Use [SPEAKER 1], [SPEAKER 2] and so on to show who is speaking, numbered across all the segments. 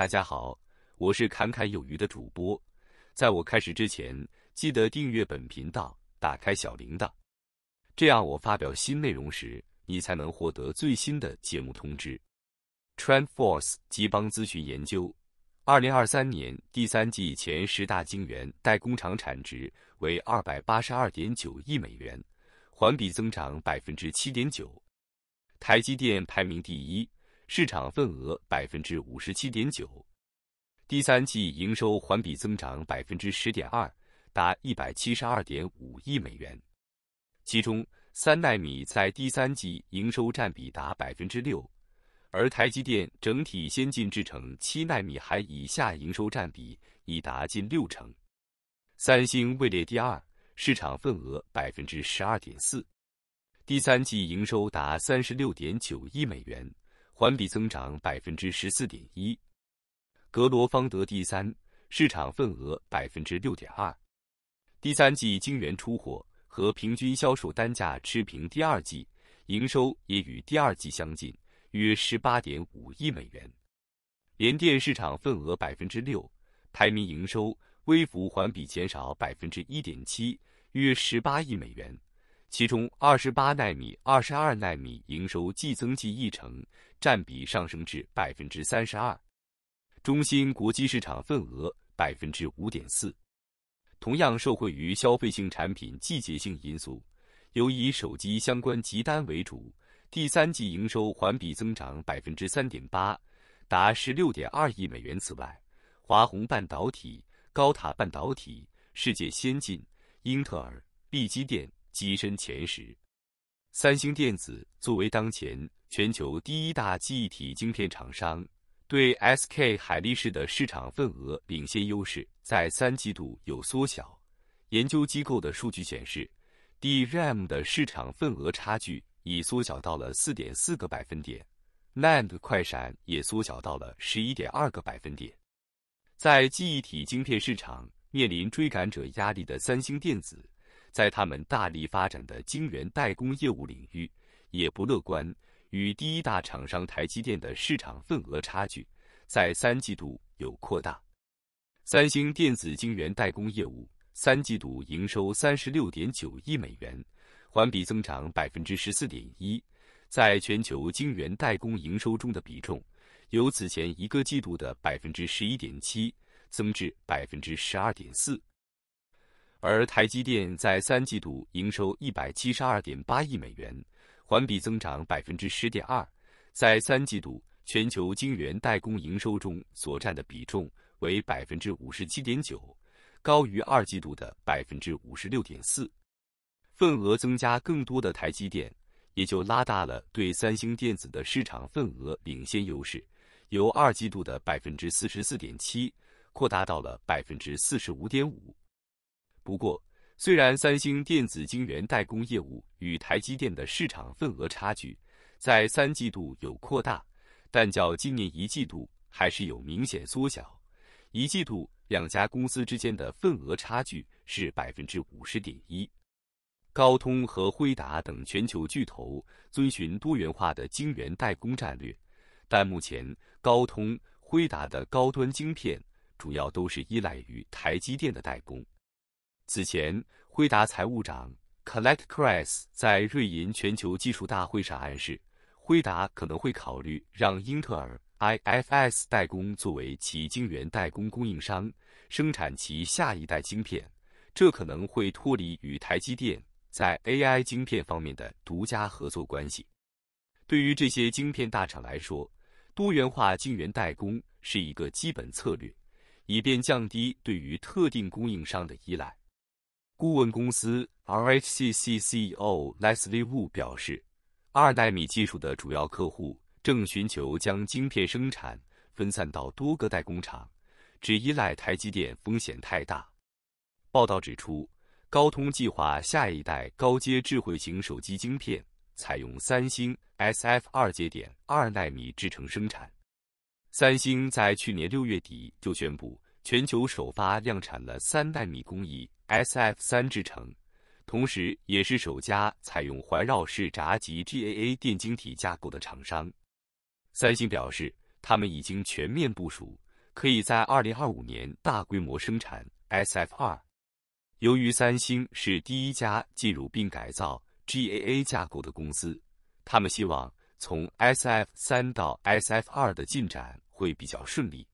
[SPEAKER 1] 大家好，我是侃侃有余的主播。在我开始之前，记得订阅本频道，打开小铃铛，这样我发表新内容时，你才能获得最新的节目通知。t r e n d f o r c e 吉邦咨询研究，二零二三年第三季前十大晶圆代工厂产值为二百八十二点九亿美元，环比增长百分之七点九。台积电排名第一。市场份额百分之五十七点九，第三季营收环比增长百分之十点二，达一百七十二点五亿美元。其中，三纳米在第三季营收占比达百分之六，而台积电整体先进制程七纳米含以下营收占比已达近六成。三星位列第二，市场份额百分之十二点四，第三季营收达三十六点九亿美元。环比增长百分之十四点一，格罗方德第三市场份额百分之六点二，第三季晶圆出货和平均销售单价持平，第二季营收也与第二季相近，约十八点五亿美元。联电市场份额百分之六，排名营收微幅环比减少百分之一点七，约十八亿美元。其中，二十八纳米、二十二纳米营收季增近一成，占比上升至百分之三十二。中芯国际市场份额百分之五点四。同样受惠于消费性产品季节性因素，由以手机相关集单为主，第三季营收环比增长百分之三点八，达十六点二亿美元。此外，华虹半导体、高塔半导体、世界先进、英特尔、立积电。跻身前十。三星电子作为当前全球第一大记忆体晶片厂商，对 SK 海力士的市场份额领先优势在三季度有缩小。研究机构的数据显示，DRAM 的市场份额差距已缩小到了四点四个百分点，NAND 快闪也缩小到了十一点二个百分点。在记忆体晶片市场面临追赶者压力的三星电子。在他们大力发展的晶圆代工业务领域，也不乐观。与第一大厂商台积电的市场份额差距在三季度有扩大。三星电子晶圆代工业务三季度营收三十六点九亿美元，环比增长百分之十四点一，在全球晶圆代工营收中的比重由此前一个季度的百分之十一点七增至百分之十二点四。而台积电在三季度营收一百七十二点八亿美元，环比增长百分之十点二，在三季度全球晶圆代工营收中所占的比重为百分之五十七点九，高于二季度的百分之五十六点四，份额增加更多的台积电也就拉大了对三星电子的市场份额领先优势，由二季度的百分之四十四点七扩大到了百分之四十五点五。不过，虽然三星电子晶圆代工业务与台积电的市场份额差距在三季度有扩大，但较今年一季度还是有明显缩小。一季度两家公司之间的份额差距是百分之五十点一。高通和辉达等全球巨头遵循多元化的晶圆代工战略，但目前高通、辉达的高端晶片主要都是依赖于台积电的代工。此前，辉达财务长 Collect Chris 在瑞银全球技术大会上暗示，辉达可能会考虑让英特尔 IFS 代工作为其晶圆代工供应商，生产其下一代晶片。这可能会脱离与台积电在 AI 晶片方面的独家合作关系。对于这些晶片大厂来说，多元化晶圆代工是一个基本策略，以便降低对于特定供应商的依赖。顾问公司 RHCC CEO Leslie Wu 表示，二纳米技术的主要客户正寻求将晶片生产分散到多个代工厂，只依赖台积电风险太大。报道指出，高通计划下一代高阶智慧型手机晶片采用三星 SF 二节点二纳米制成生产。三星在去年六月底就宣布全球首发量产了三纳米工艺。SF 三制成，同时也是首家采用环绕式闸极 GAA 电晶体架构的厂商。三星表示，他们已经全面部署，可以在二零二五年大规模生产 SF 二。由于三星是第一家进入并改造 GAA 架构的公司，他们希望从 SF 三到 SF 二的进展会比较顺利。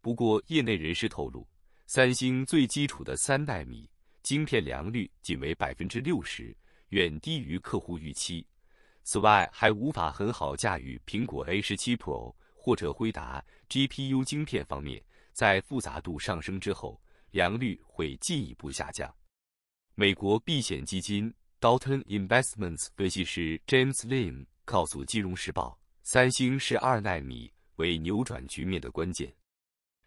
[SPEAKER 1] 不过，业内人士透露。三星最基础的三纳米晶片良率仅为百分之六十，远低于客户预期。此外，还无法很好驾驭苹果 A 十七 Pro 或者辉达 GPU 晶片方面，在复杂度上升之后，良率会进一步下降。美国避险基金 Dalton Investments 分析师 James Lim 告诉《金融时报》，三星是二纳米为扭转局面的关键，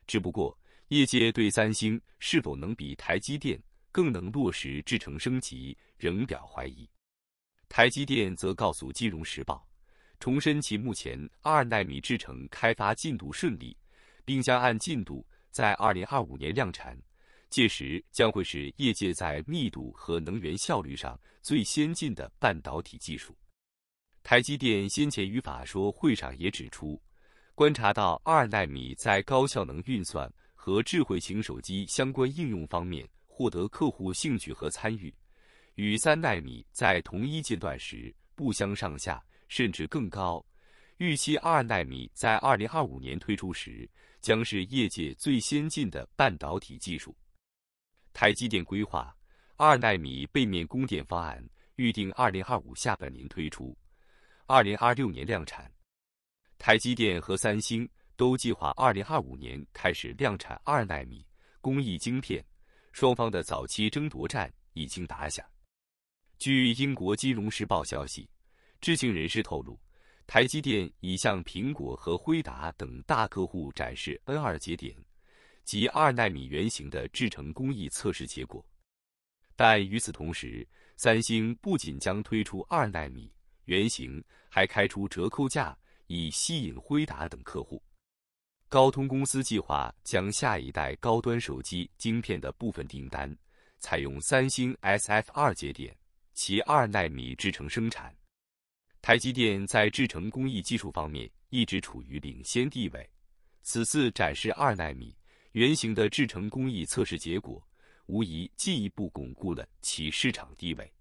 [SPEAKER 1] 只不过。业界对三星是否能比台积电更能落实制程升级仍表怀疑。台积电则告诉《金融时报》，重申其目前二纳米制程开发进度顺利，并将按进度在二零二五年量产，届时将会是业界在密度和能源效率上最先进的半导体技术。台积电先前与法说会上也指出，观察到二纳米在高效能运算。和智慧型手机相关应用方面获得客户兴趣和参与，与三纳米在同一阶段时不相上下，甚至更高。预期二纳米在2025年推出时，将是业界最先进的半导体技术。台积电规划二纳米背面供电方案，预定2025下半年推出，2026年量产。台积电和三星。都计划二零二五年开始量产二纳米工艺晶片，双方的早期争夺战已经打响。据英国金融时报消息，知情人士透露，台积电已向苹果和辉达等大客户展示 N 二节点及二纳米原型的制程工艺测试结果。但与此同时，三星不仅将推出二纳米原型，还开出折扣价以吸引辉达等客户。高通公司计划将下一代高端手机晶片的部分订单采用三星 SF 二节点、其二纳米制程生产。台积电在制程工艺技术方面一直处于领先地位，此次展示二纳米原型的制程工艺测试结果，无疑进一步巩固了其市场地位。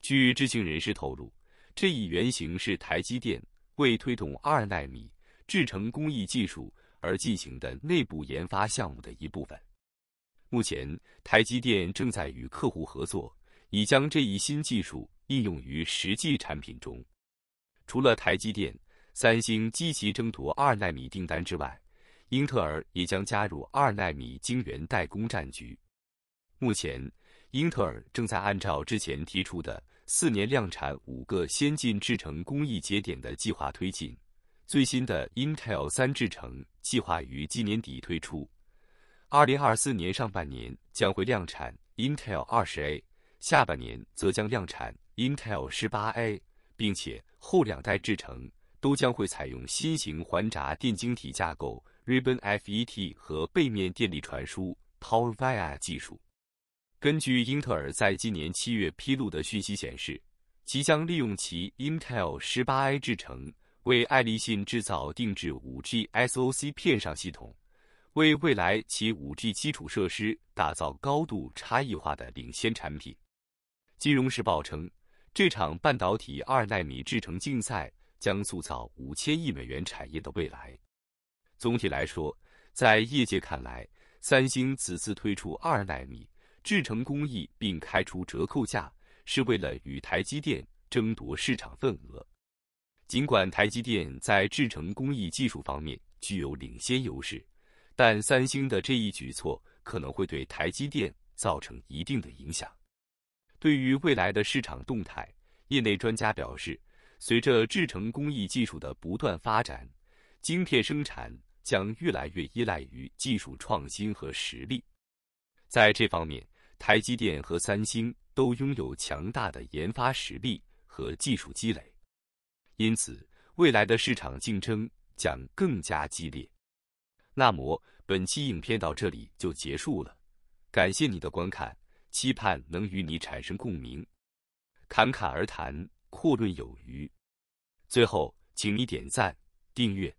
[SPEAKER 1] 据知情人士透露，这一原型是台积电为推动二纳米制程工艺技术。而进行的内部研发项目的一部分。目前，台积电正在与客户合作，以将这一新技术应用于实际产品中。除了台积电、三星积极争夺二纳米订单之外，英特尔也将加入二纳米晶圆代工战局。目前，英特尔正在按照之前提出的四年量产五个先进制程工艺节点的计划推进，最新的 Intel 三制程。计划于今年底推出，二零二四年上半年将会量产 Intel 二十 A，下半年则将量产 Intel 十八 A，并且后两代制程都将会采用新型环闸电晶体架构 Ribbon FET 和背面电力传输 Power Via 技术。根据英特尔在今年七月披露的讯息显示，其将利用其 Intel 十八 A 制程。为爱立信制造定制 5G SoC 片上系统，为未来其 5G 基础设施打造高度差异化的领先产品。金融时报称，这场半导体二纳米制程竞赛将塑造五千亿美元产业的未来。总体来说，在业界看来，三星此次推出二纳米制程工艺并开出折扣价，是为了与台积电争夺市场份额。尽管台积电在制程工艺技术方面具有领先优势，但三星的这一举措可能会对台积电造成一定的影响。对于未来的市场动态，业内专家表示，随着制程工艺技术的不断发展，晶片生产将越来越依赖于技术创新和实力。在这方面，台积电和三星都拥有强大的研发实力和技术积累。因此，未来的市场竞争将更加激烈。那么，本期影片到这里就结束了，感谢你的观看，期盼能与你产生共鸣。侃侃而谈，阔论有余。最后，请你点赞、订阅。